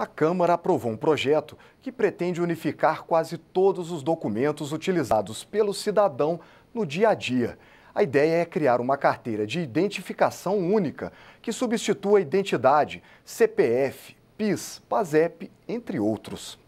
a Câmara aprovou um projeto que pretende unificar quase todos os documentos utilizados pelo cidadão no dia a dia. A ideia é criar uma carteira de identificação única que substitua a identidade, CPF, PIS, PASEP, entre outros.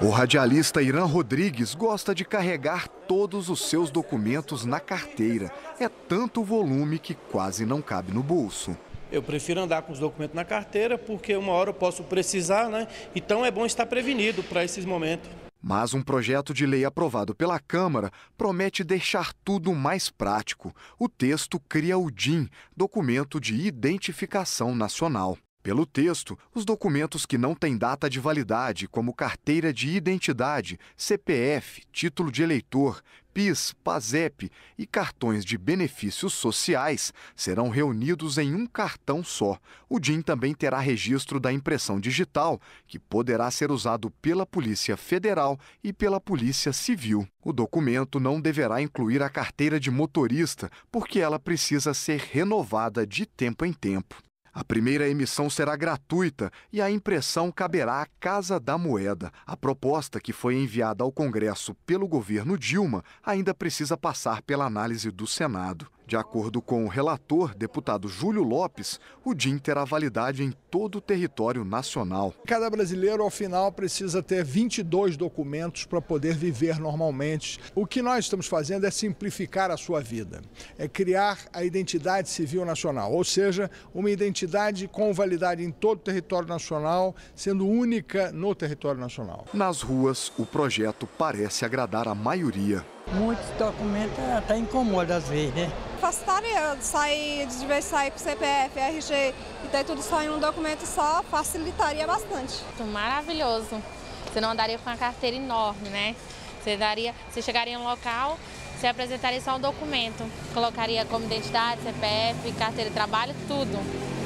O radialista Irã Rodrigues gosta de carregar todos os seus documentos na carteira. É tanto volume que quase não cabe no bolso. Eu prefiro andar com os documentos na carteira, porque uma hora eu posso precisar, né? Então é bom estar prevenido para esses momentos. Mas um projeto de lei aprovado pela Câmara promete deixar tudo mais prático. O texto cria o DIN, Documento de Identificação Nacional. Pelo texto, os documentos que não têm data de validade, como carteira de identidade, CPF, título de eleitor, PIS, PASEP e cartões de benefícios sociais, serão reunidos em um cartão só. O DIN também terá registro da impressão digital, que poderá ser usado pela Polícia Federal e pela Polícia Civil. O documento não deverá incluir a carteira de motorista, porque ela precisa ser renovada de tempo em tempo. A primeira emissão será gratuita e a impressão caberá à Casa da Moeda. A proposta que foi enviada ao Congresso pelo governo Dilma ainda precisa passar pela análise do Senado. De acordo com o relator, deputado Júlio Lopes, o DIN terá validade em todo o território nacional. Cada brasileiro, ao final, precisa ter 22 documentos para poder viver normalmente. O que nós estamos fazendo é simplificar a sua vida, é criar a identidade civil nacional, ou seja, uma identidade com validade em todo o território nacional, sendo única no território nacional. Nas ruas, o projeto parece agradar a maioria. Muitos documentos é, até incomoda às vezes, né? Facilitaria sair, de vez sair com CPF, RG e ter tudo só em um documento só, facilitaria bastante. Maravilhoso. Você não andaria com uma carteira enorme, né? Você, daria, você chegaria em um local, você apresentaria só um documento. Colocaria como identidade, CPF, carteira de trabalho, tudo.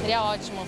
Seria ótimo.